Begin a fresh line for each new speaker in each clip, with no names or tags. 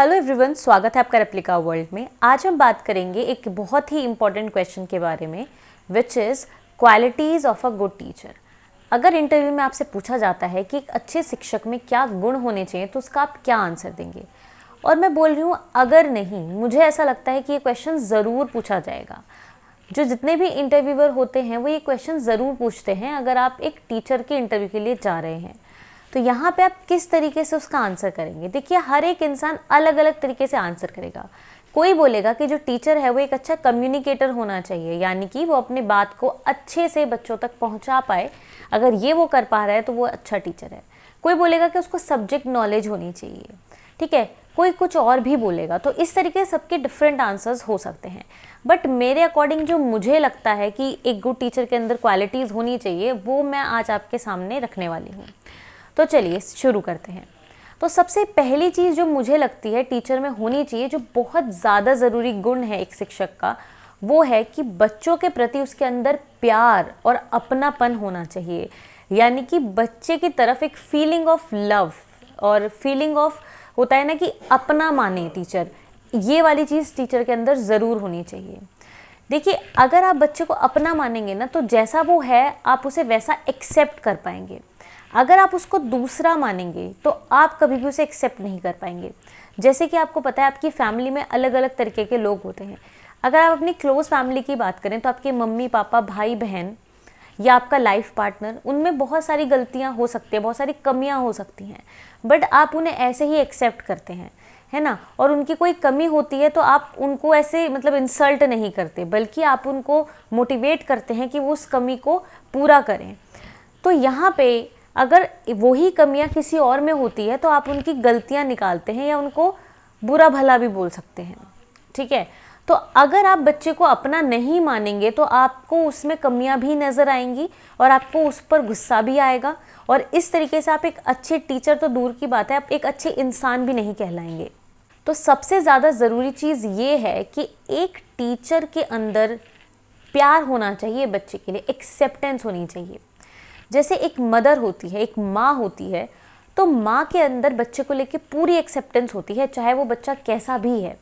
hello everyone स्वागत है आपका रेप्लिका वर्ल्ड में आज हम बात करेंगे एक बहुत ही इंपॉर्टेंट क्वेश्चन के बारे में which is qualities of a good teacher अगर इंटरव्यू में आपसे पूछा जाता है कि एक अच्छे शिक्षक में क्या गुण होने चाहिए तो उसका आप क्या आंसर देंगे और मैं बोल रही हूँ अगर नहीं मुझे ऐसा लगता है कि ये क्वेश्चन ज़रूर पूछा जाएगा जो जितने भी इंटरव्यूअर होते हैं वो ये क्वेश्चन ज़रूर पूछते हैं अगर आप एक टीचर के इंटरव्यू के लिए जा रहे हैं तो यहाँ पे आप किस तरीके से उसका आंसर करेंगे देखिए हर एक इंसान अलग अलग तरीके से आंसर करेगा कोई बोलेगा कि जो टीचर है वो एक अच्छा कम्युनिकेटर होना चाहिए यानी कि वो अपनी बात को अच्छे से बच्चों तक पहुँचा पाए अगर ये वो कर पा रहा है तो वो अच्छा टीचर है कोई बोलेगा कि उसको सब्जेक्ट नॉलेज होनी चाहिए ठीक है कोई कुछ और भी बोलेगा तो इस तरीके सबके डिफरेंट आंसर्स हो सकते हैं बट मेरे अकॉर्डिंग जो मुझे लगता है कि एक गुड टीचर के अंदर क्वालिटीज़ होनी चाहिए वो मैं आज आपके सामने रखने वाली हूँ तो चलिए शुरू करते हैं तो सबसे पहली चीज़ जो मुझे लगती है टीचर में होनी चाहिए जो बहुत ज़्यादा ज़रूरी गुण है एक शिक्षक का वो है कि बच्चों के प्रति उसके अंदर प्यार और अपनापन होना चाहिए यानी कि बच्चे की तरफ एक फीलिंग ऑफ लव और फीलिंग ऑफ होता है ना कि अपना माने टीचर ये वाली चीज़ टीचर के अंदर ज़रूर होनी चाहिए देखिए अगर आप बच्चे को अपना मानेंगे ना तो जैसा वो है आप उसे वैसा एक्सेप्ट कर पाएंगे अगर आप उसको दूसरा मानेंगे तो आप कभी भी उसे एक्सेप्ट नहीं कर पाएंगे जैसे कि आपको पता है आपकी फैमिली में अलग अलग तरीके के लोग होते हैं अगर आप अपनी क्लोज़ फैमिली की बात करें तो आपके मम्मी पापा भाई बहन या आपका लाइफ पार्टनर उनमें बहुत सारी गलतियाँ हो सकती हैं बहुत सारी कमियाँ हो सकती हैं बट आप उन्हें ऐसे ही एक्सेप्ट करते हैं है ना और उनकी कोई कमी होती है तो आप उनको ऐसे मतलब इंसल्ट नहीं करते बल्कि आप उनको मोटिवेट करते हैं कि वो उस कमी को पूरा करें तो यहाँ पे अगर वही कमियां किसी और में होती है तो आप उनकी गलतियां निकालते हैं या उनको बुरा भला भी बोल सकते हैं ठीक है तो अगर आप बच्चे को अपना नहीं मानेंगे तो आपको उसमें कमियां भी नज़र आएंगी और आपको उस पर गुस्सा भी आएगा और इस तरीके से आप एक अच्छे टीचर तो दूर की बात है आप एक अच्छे इंसान भी नहीं कहलाएंगे तो सबसे ज़्यादा ज़रूरी चीज़ ये है कि एक टीचर के अंदर प्यार होना चाहिए बच्चे के लिए एक्सेप्टेंस होनी चाहिए जैसे एक मदर होती है एक माँ होती है तो माँ के अंदर बच्चे को लेके पूरी एक्सेप्टेंस होती है चाहे वो बच्चा कैसा भी है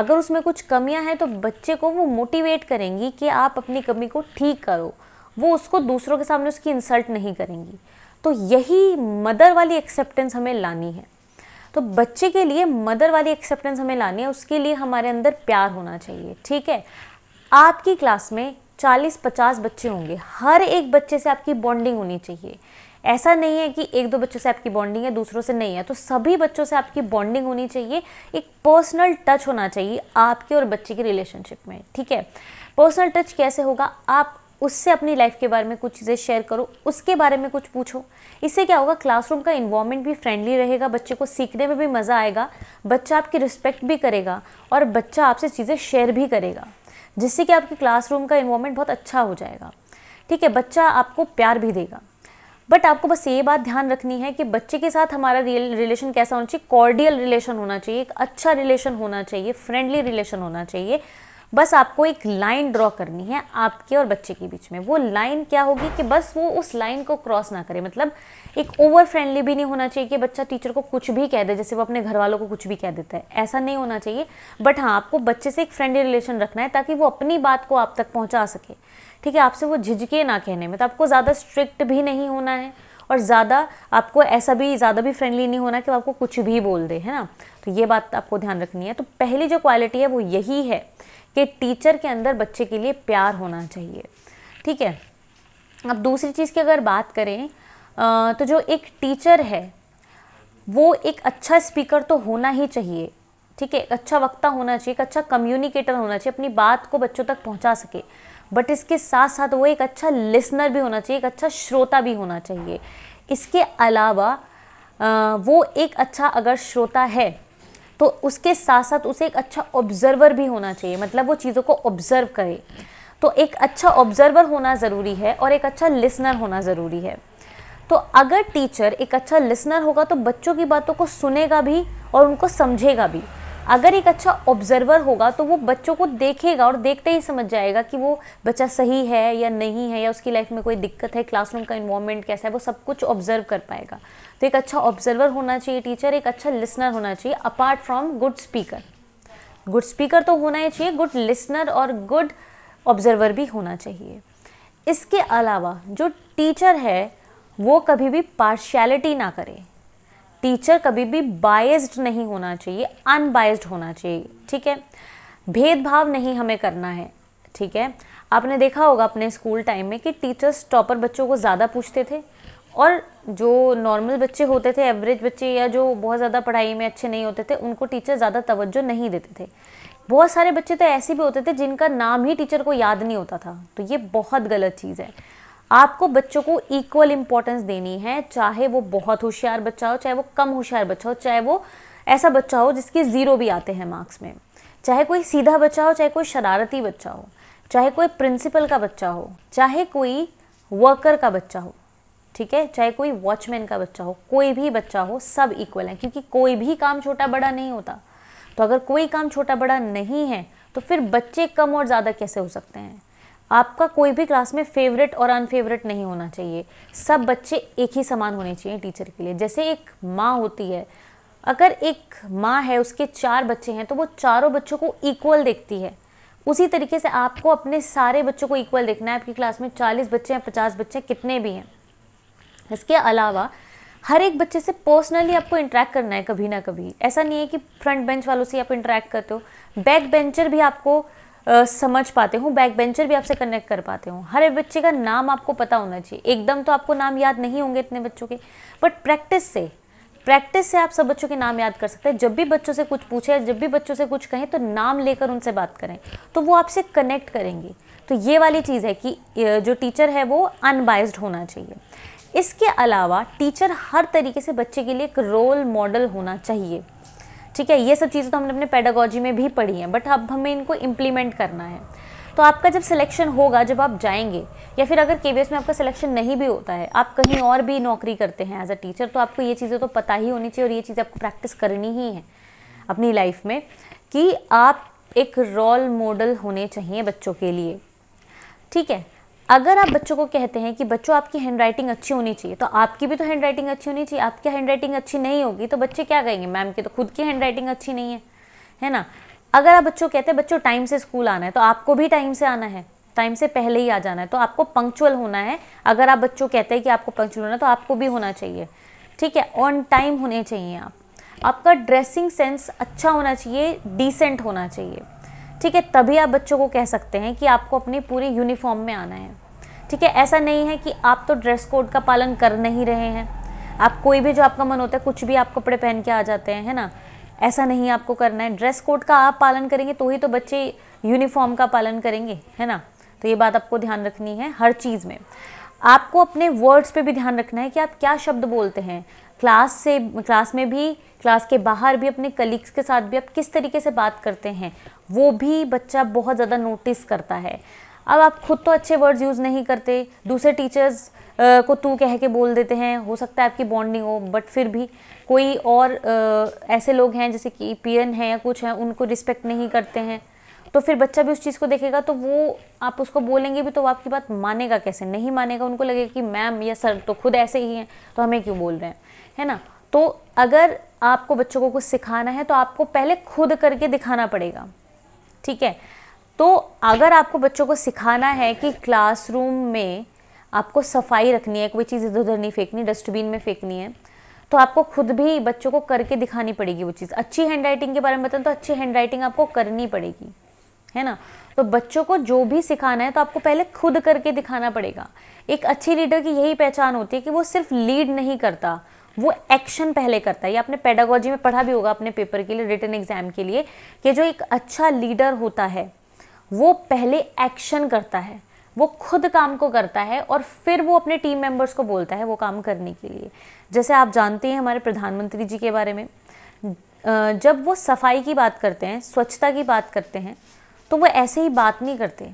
अगर उसमें कुछ कमियाँ हैं तो बच्चे को वो मोटिवेट करेंगी कि आप अपनी कमी को ठीक करो वो उसको दूसरों के सामने उसकी इंसल्ट नहीं करेंगी तो यही मदर वाली एक्सेप्टेंस हमें लानी है तो बच्चे के लिए मदर वाली एक्सेप्टेंस हमें लानी है उसके लिए हमारे अंदर प्यार होना चाहिए ठीक है आपकी क्लास में चालीस पचास बच्चे होंगे हर एक बच्चे से आपकी बॉन्डिंग होनी चाहिए ऐसा नहीं है कि एक दो बच्चों से आपकी बॉन्डिंग है दूसरों से नहीं है तो सभी बच्चों से आपकी बॉन्डिंग होनी चाहिए एक पर्सनल टच होना चाहिए आपके और बच्चे की रिलेशनशिप में ठीक है पर्सनल टच कैसे होगा आप उससे अपनी लाइफ के बारे में कुछ चीज़ें शेयर करो उसके बारे में कुछ पूछो इससे क्या होगा क्लासरूम का इन्वॉर्मेंट भी फ्रेंडली रहेगा बच्चे को सीखने में भी मज़ा आएगा बच्चा आपकी रिस्पेक्ट भी करेगा और बच्चा आपसे चीज़ें शेयर भी करेगा जिससे कि आपकी क्लासरूम का इन्वॉर्मेंट बहुत अच्छा हो जाएगा ठीक है बच्चा आपको प्यार भी देगा बट आपको बस ये बात ध्यान रखनी है कि बच्चे के साथ हमारा रियल रिलेशन कैसा होना चाहिए कॉर्डियल रिलेशन होना चाहिए एक अच्छा रिलेशन होना चाहिए फ्रेंडली रिलेशन होना चाहिए बस आपको एक लाइन ड्रॉ करनी है आपके और बच्चे के बीच में वो लाइन क्या होगी कि बस वो उस लाइन को क्रॉस ना करे मतलब एक ओवर फ्रेंडली भी नहीं होना चाहिए कि बच्चा टीचर को कुछ भी कह दे जैसे वो अपने घर वालों को कुछ भी कह देता है ऐसा नहीं होना चाहिए बट हाँ आपको बच्चे से एक फ्रेंडली रिलेशन रखना है ताकि वो अपनी बात को आप तक पहुँचा सके ठीक है आपसे वो झिझके ना कहने में तो आपको ज़्यादा स्ट्रिक्ट भी नहीं होना है और ज़्यादा आपको ऐसा भी ज़्यादा भी फ्रेंडली नहीं होना कि वो आपको कुछ भी बोल दे है ना तो ये बात आपको ध्यान रखनी है तो पहली जो क्वालिटी है वो यही है कि टीचर के अंदर बच्चे के लिए प्यार होना चाहिए ठीक है अब दूसरी चीज़ की अगर बात करें तो जो एक टीचर है वो एक अच्छा स्पीकर तो होना ही चाहिए ठीक है एक अच्छा वक्ता होना चाहिए एक अच्छा कम्युनिकेटर होना चाहिए अपनी बात को बच्चों तक पहुंचा सके बट इसके साथ साथ वो एक अच्छा लिसनर भी होना चाहिए एक अच्छा श्रोता भी होना चाहिए इसके अलावा वो एक अच्छा अगर श्रोता है तो उसके साथ साथ उसे एक अच्छा ऑब्जर्वर भी होना चाहिए मतलब वो चीज़ों को ऑब्जर्व करे तो एक अच्छा ऑब्जर्वर होना ज़रूरी है और एक अच्छा लिसनर होना ज़रूरी है तो अगर टीचर एक अच्छा लिसनर होगा तो बच्चों की बातों को सुनेगा भी और उनको समझेगा भी अगर एक अच्छा ऑब्जर्वर होगा तो वो बच्चों को देखेगा और देखते ही समझ जाएगा कि वो बच्चा सही है या नहीं है या उसकी लाइफ में कोई दिक्कत है क्लासरूम का इन्वॉर्मेंट कैसा है वो सब कुछ ऑब्जर्व कर पाएगा तो एक अच्छा ऑब्जर्वर होना चाहिए टीचर एक अच्छा लिसनर होना चाहिए apart from good speaker good speaker तो होना ही चाहिए गुड लिसनर और गुड ऑब्जर्वर भी होना चाहिए इसके अलावा जो टीचर है वो कभी भी पार्शियलिटी ना करे टीचर कभी भी बायस्ड नहीं होना चाहिए अनबायस्ड होना चाहिए ठीक है भेदभाव नहीं हमें करना है ठीक है आपने देखा होगा अपने स्कूल टाइम में कि टीचर्स टॉपर बच्चों को ज़्यादा पूछते थे और जो नॉर्मल बच्चे होते थे एवरेज बच्चे या जो बहुत ज़्यादा पढ़ाई में अच्छे नहीं होते थे उनको टीचर ज़्यादा तवज्जो नहीं देते थे बहुत सारे बच्चे तो ऐसे भी होते थे जिनका नाम ही टीचर को याद नहीं होता था तो ये बहुत गलत चीज़ है आपको बच्चों को इक्वल इंपॉर्टेंस देनी है चाहे वो बहुत होशियार बच्चा हो चाहे वो कम होशियार बच्चा हो चाहे वो ऐसा बच्चा हो जिसके ज़ीरो भी आते हैं मार्क्स में चाहे कोई सीधा बच्चा हो चाहे कोई शरारती बच्चा हो चाहे कोई प्रिंसिपल का बच्चा हो चाहे कोई वर्कर का बच्चा हो ठीक है चाहे कोई वॉचमैन का बच्चा हो कोई भी बच्चा हो सब इक्वल है क्योंकि कोई भी काम छोटा बड़ा नहीं होता तो अगर कोई काम छोटा बड़ा नहीं है तो फिर बच्चे कम और ज़्यादा कैसे हो सकते हैं आपका कोई भी क्लास में फेवरेट और अनफेवरेट नहीं होना चाहिए सब बच्चे एक ही समान होने चाहिए टीचर के लिए जैसे एक माँ होती है अगर एक माँ है उसके चार बच्चे हैं तो वो चारों बच्चों को इक्वल देखती है उसी तरीके से आपको अपने सारे बच्चों को इक्वल देखना है आपकी क्लास में चालीस बच्चे हैं पचास बच्चे हैं कितने भी हैं इसके अलावा हर एक बच्चे से पर्सनली आपको इंटरेक्ट करना है कभी ना कभी ऐसा नहीं है कि फ्रंट बेंच वालों से आप इंटरेक्ट करते हो बैक बेंचर भी आपको समझ पाते हूँ बैक बेंचर भी आपसे कनेक्ट कर पाते हूँ हर एक बच्चे का नाम आपको पता होना चाहिए एकदम तो आपको नाम याद नहीं होंगे इतने बच्चों के बट प्रैक्टिस से प्रैक्टिस से आप सब बच्चों के नाम याद कर सकते हैं जब भी बच्चों से कुछ पूछे जब भी बच्चों से कुछ कहें तो नाम लेकर उनसे बात करें तो वो आपसे कनेक्ट करेंगे तो ये वाली चीज़ है कि जो टीचर है वो अनबाइज्ड होना चाहिए इसके अलावा टीचर हर तरीके से बच्चे के लिए एक रोल मॉडल होना चाहिए ठीक है ये सब चीज़ें तो हमने अपने पेडागोजी में भी पढ़ी हैं बट अब हमें इनको इम्प्लीमेंट करना है तो आपका जब सिलेक्शन होगा जब आप जाएंगे या फिर अगर के में आपका सिलेक्शन नहीं भी होता है आप कहीं और भी नौकरी करते हैं एज अ टीचर तो आपको ये चीज़ें तो पता ही होनी चाहिए और ये चीज़ें आपको प्रैक्टिस करनी ही है अपनी लाइफ में कि आप एक रोल मॉडल होने चाहिए बच्चों के लिए ठीक है अगर आप बच्चों को कहते हैं कि बच्चों आपकी हैंड राइटिंग अच्छी होनी चाहिए तो आपकी भी तो हैंड राइटिंग अच्छी होनी चाहिए आपकी हैंड राइटिंग अच्छी नहीं होगी तो बच्चे क्या कहेंगे मैम की तो खुद की हैंड राइटिंग अच्छी नहीं है है ना अगर आप बच्चों कहते हैं बच्चों टाइम से स्कूल आना है तो आपको भी टाइम से आना है टाइम से पहले ही आ जाना है तो आपको पंक्चुअल होना है अगर आप बच्चों कहते हैं कि आपको पंक्चुअल होना है तो आपको भी होना चाहिए ठीक है ऑन टाइम होने चाहिए आप आपका ड्रेसिंग सेंस अच्छा होना चाहिए डिसेंट होना चाहिए ठीक है तभी आप बच्चों को कह सकते हैं कि आपको अपनी पूरी यूनिफॉर्म में आना है ठीक है ऐसा नहीं है कि आप तो ड्रेस कोड का पालन कर नहीं रहे हैं आप कोई भी जो आपका मन होता है कुछ भी आप कपड़े पहन के आ जाते हैं है ना ऐसा नहीं आपको करना है ड्रेस कोड का आप पालन करेंगे तो ही तो बच्चे यूनिफॉर्म का पालन करेंगे है ना तो ये बात आपको ध्यान रखनी है हर चीज़ में आपको अपने वर्ड्स पे भी ध्यान रखना है कि आप क्या शब्द बोलते हैं क्लास से क्लास में भी क्लास के बाहर भी अपने कलीग्स के साथ भी आप किस तरीके से बात करते हैं वो भी बच्चा बहुत ज़्यादा नोटिस करता है अब आप खुद तो अच्छे वर्ड्स यूज़ नहीं करते दूसरे टीचर्स को तू कह के बोल देते हैं हो सकता है आपकी बॉन्डिंग हो बट फिर भी कोई और ऐसे लोग हैं जैसे कि पियन है या कुछ हैं उनको रिस्पेक्ट नहीं करते हैं तो फिर बच्चा भी उस चीज़ को देखेगा तो वो आप उसको बोलेंगे भी तो वो आपकी बात मानेगा कैसे नहीं मानेगा उनको लगेगा कि मैम या सर तो खुद ऐसे ही हैं तो हमें क्यों बोल रहे हैं है ना तो अगर आपको बच्चों को कुछ सिखाना है तो आपको पहले खुद करके दिखाना पड़ेगा ठीक है तो अगर आपको बच्चों को सिखाना है कि क्लासरूम में आपको सफाई रखनी है कोई चीज़ इधर उधर नहीं फेंकनी डस्टबिन में फेंकनी है तो आपको खुद भी बच्चों को करके दिखानी पड़ेगी वो चीज़ अच्छी हैंड राइटिंग के बारे में बताऊँ तो अच्छी हैंड राइटिंग आपको करनी पड़ेगी है ना तो बच्चों को जो भी सिखाना है तो आपको पहले खुद करके दिखाना पड़ेगा एक अच्छी लीडर की यही पहचान होती है कि वो सिर्फ लीड नहीं करता वो एक्शन पहले करता है ये आपने पेडागोजी में पढ़ा भी होगा अपने पेपर के लिए रिटर्न एग्जाम के लिए कि जो एक अच्छा लीडर होता है वो पहले एक्शन करता है वो खुद काम को करता है और फिर वो अपने टीम मेंबर्स को बोलता है वो काम करने के लिए जैसे आप जानते हैं हमारे प्रधानमंत्री जी के बारे में जब वो सफाई की बात करते हैं स्वच्छता की बात करते हैं तो वो ऐसे ही बात नहीं करते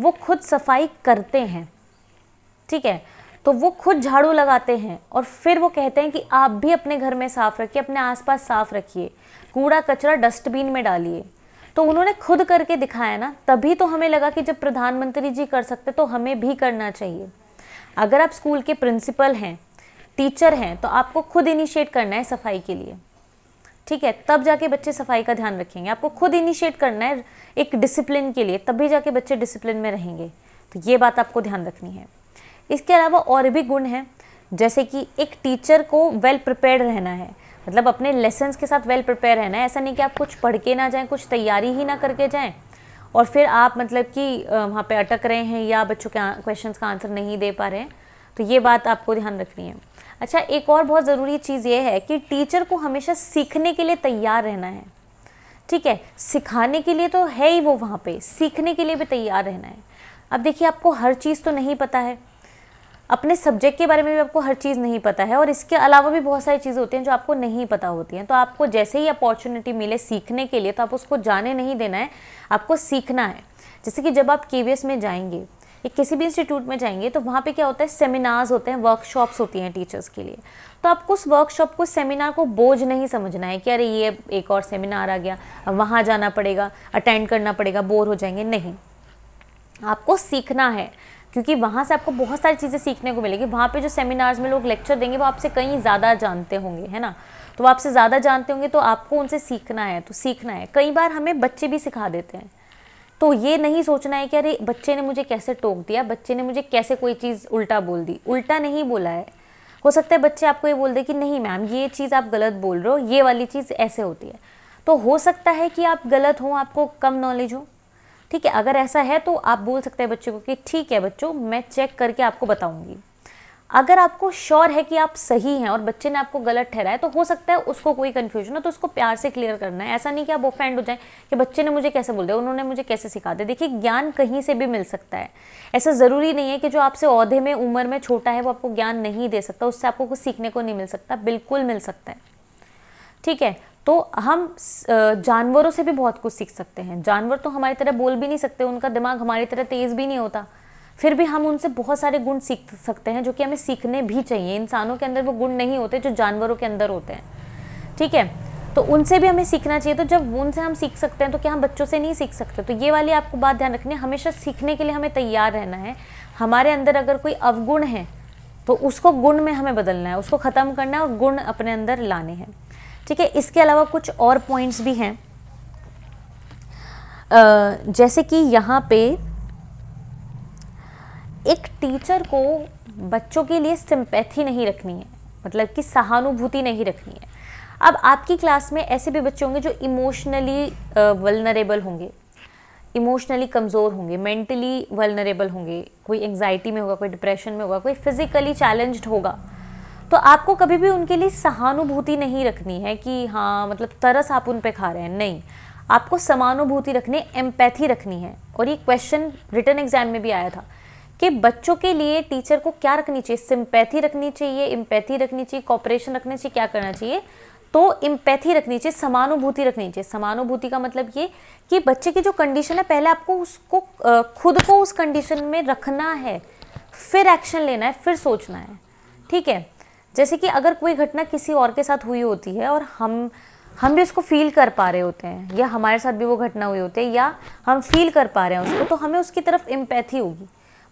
वो खुद सफाई करते हैं ठीक है तो वो खुद झाड़ू लगाते हैं और फिर वो कहते हैं कि आप भी अपने घर में साफ़ रखिए अपने आसपास साफ़ रखिए कूड़ा कचरा डस्टबिन में डालिए तो उन्होंने खुद करके दिखाया ना तभी तो हमें लगा कि जब प्रधानमंत्री जी कर सकते तो हमें भी करना चाहिए अगर आप स्कूल के प्रिंसिपल हैं टीचर हैं तो आपको खुद इनिशिएट करना है सफाई के लिए ठीक है तब जाके बच्चे सफाई का ध्यान रखेंगे आपको खुद इनिशिएट करना है एक डिसिप्लिन के लिए तभी जाके बच्चे डिसिप्लिन में रहेंगे तो ये बात आपको ध्यान रखनी है इसके अलावा और भी गुण हैं जैसे कि एक टीचर को वेल well रहना है मतलब अपने लेसन्स के साथ वेल प्रिपेयर रहना है ऐसा नहीं कि आप कुछ पढ़ के ना जाएं कुछ तैयारी ही ना करके जाएं और फिर आप मतलब कि वहाँ पे अटक रहे हैं या बच्चों के क्वेश्चंस का आंसर नहीं दे पा रहे हैं तो ये बात आपको ध्यान रखनी है अच्छा एक और बहुत ज़रूरी चीज़ ये है कि टीचर को हमेशा सीखने के लिए तैयार रहना है ठीक है सिखाने के लिए तो है ही वो वहाँ पर सीखने के लिए भी तैयार रहना है अब देखिए आपको हर चीज़ तो नहीं पता है अपने सब्जेक्ट के बारे में भी आपको हर चीज़ नहीं पता है और इसके अलावा भी बहुत सारी चीज़ें होती हैं जो आपको नहीं पता होती हैं तो आपको जैसे ही अपॉर्चुनिटी मिले सीखने के लिए तो आप उसको जाने नहीं देना है आपको सीखना है जैसे कि जब आप के में जाएंगे या किसी भी इंस्टीट्यूट में जाएंगे तो वहाँ पे क्या होता है सेमिनार्स होते हैं वर्कशॉप्स होती हैं टीचर्स के लिए तो आपको उस वर्कशॉप को सेमिनार को बोझ नहीं समझना है कि अरे ये एक और सेमिनार आ गया अब वहाँ जाना पड़ेगा अटेंड करना पड़ेगा बोर हो जाएंगे नहीं आपको सीखना है क्योंकि वहाँ से आपको बहुत सारी चीज़ें सीखने को मिलेगी वहाँ पे जो सेमिनार्स में लोग लेक्चर देंगे वो आपसे कहीं ज़्यादा जानते होंगे है ना तो वो आपसे ज़्यादा जानते होंगे तो आपको उनसे सीखना है तो सीखना है कई बार हमें बच्चे भी सिखा देते हैं तो ये नहीं सोचना है कि अरे बच्चे ने मुझे कैसे टोक दिया बच्चे ने मुझे कैसे कोई चीज़ उल्टा बोल दी उल्टा नहीं बोला है हो सकता है बच्चे आपको ये बोल दे कि नहीं मैम ये चीज़ आप गलत बोल रहे हो ये वाली चीज़ ऐसे होती है तो हो सकता है कि आप गलत हों आपको कम नॉलेज हो ठीक है अगर ऐसा है तो आप बोल सकते हैं बच्चों को कि ठीक है बच्चों मैं चेक करके आपको बताऊंगी अगर आपको श्योर है कि आप सही हैं और बच्चे ने आपको गलत ठहराया तो हो सकता है उसको कोई कन्फ्यूजन हो तो उसको प्यार से क्लियर करना है ऐसा नहीं कि आप ऑफेंड हो जाएं कि बच्चे ने मुझे कैसे बोल दिया उन्होंने मुझे कैसे सिखा दिया देखिए ज्ञान कहीं से भी मिल सकता है ऐसा ज़रूरी नहीं है कि जो आपसे अहदे में उम्र में छोटा है वो आपको ज्ञान नहीं दे सकता उससे आपको कुछ सीखने को नहीं मिल सकता बिल्कुल मिल सकता है ठीक है तो हम जानवरों से भी बहुत कुछ सीख सकते हैं जानवर तो हमारी तरह बोल भी नहीं सकते उनका दिमाग हमारी तरह तेज़ भी नहीं होता फिर भी हम उनसे बहुत सारे गुण सीख सकते हैं जो कि हमें सीखने भी चाहिए इंसानों के अंदर वो गुण नहीं होते जो जानवरों के अंदर होते हैं ठीक है तो उनसे भी हमें सीखना चाहिए तो जब उनसे हम सीख सकते हैं तो क्या हम बच्चों से नहीं सीख सकते तो ये वाली आपको बात ध्यान रखनी है हमेशा सीखने के लिए हमें तैयार रहना है हमारे अंदर अगर कोई अवगुण है तो उसको गुण में हमें बदलना है उसको ख़त्म करना है और गुण अपने अंदर लाने हैं ठीक है इसके अलावा कुछ और पॉइंट्स भी हैं जैसे कि यहाँ पे एक टीचर को बच्चों के लिए सिंपैथी नहीं रखनी है मतलब कि सहानुभूति नहीं रखनी है अब आपकी क्लास में ऐसे भी बच्चे होंगे जो इमोशनली वलनरेबल होंगे इमोशनली कमज़ोर होंगे मेंटली वलनरेबल होंगे कोई एंग्जाइटी में होगा कोई डिप्रेशन में होगा कोई फिज़िकली चैलेंज्ड होगा तो आपको कभी भी उनके लिए सहानुभूति नहीं रखनी है कि हाँ मतलब तरस आप उन पर खा रहे हैं नहीं आपको समानुभूति रखने एम्पैथी रखनी है और ये क्वेश्चन रिटर्न एग्जाम में भी आया था कि बच्चों के लिए टीचर को क्या रखनी चाहिए सिम्पैथी रखनी चाहिए इम्पैथी रखनी चाहिए कॉपरेशन रखना चाहिए क्या करना चाहिए तो इम्पैथी रखनी चाहिए समानुभूति रखनी चाहिए समानुभूति का मतलब ये कि बच्चे की जो कंडीशन है पहले आपको उसको खुद को उस कंडीशन में रखना है फिर एक्शन लेना है फिर सोचना है ठीक है जैसे कि अगर कोई घटना किसी और के साथ हुई होती है और हम हम भी उसको फील कर पा रहे होते हैं या हमारे साथ भी वो घटना हुई होती है या हम फील कर पा रहे हैं उसको तो हमें उसकी तरफ इम्पैथी होगी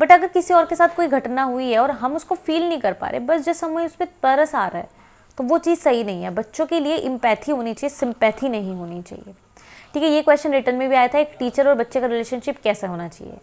बट अगर किसी और के साथ कोई घटना हुई है और हम उसको फील नहीं कर पा रहे बस जिस समय उस पर तरस आ रहा है तो वो चीज़ सही नहीं है बच्चों के लिए इम्पैथी होनी चाहिए सिम्पैथी नहीं होनी चाहिए ठीक है ये क्वेश्चन रिटर्न में भी आया था एक टीचर और बच्चे का रिलेशनशिप कैसा होना चाहिए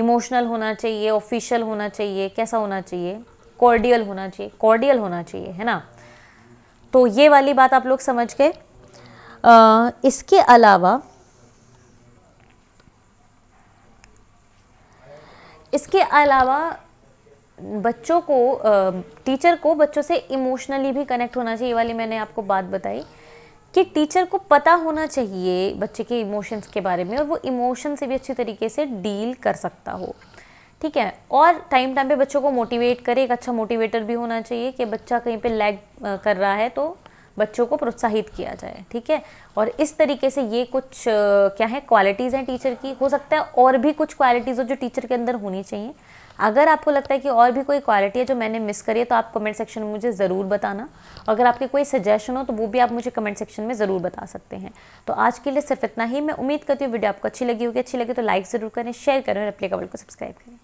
इमोशनल होना चाहिए ऑफिशियल होना चाहिए कैसा होना चाहिए कॉर्डियल होना चाहिए कॉर्डियल होना चाहिए है ना तो ये वाली बात आप लोग समझ गए इसके अलावा इसके अलावा बच्चों को टीचर को बच्चों से इमोशनली भी कनेक्ट होना चाहिए ये वाली मैंने आपको बात बताई कि टीचर को पता होना चाहिए बच्चे के इमोशंस के बारे में और वो इमोशन से भी अच्छी तरीके से डील कर सकता हो ठीक है और टाइम टाइम पे बच्चों को मोटिवेट करें एक अच्छा मोटिवेटर भी होना चाहिए कि बच्चा कहीं पे लैग कर रहा है तो बच्चों को प्रोत्साहित किया जाए ठीक है और इस तरीके से ये कुछ क्या है क्वालिटीज़ हैं टीचर की हो सकता है और भी कुछ क्वालिटीज़ हो जो टीचर के अंदर होनी चाहिए अगर आपको लगता है कि और भी कोई क्वालिटी है जो मैंने मिस करी है तो आप कमेंट सेक्शन में मुझे ज़रूर बताना अगर आपके कोई सजेशन हो तो वो भी आप मुझे कमेंट सेक्शन में ज़रूर बता सकते हैं तो आज के लिए सिर्फ इतना ही मैं उम्मीद करती हूँ वीडियो आपको अच्छी लगी होगी अच्छी लगी तो लाइक ज़रूर करें शेयर करें और अपने कवल को सब्सक्राइब करें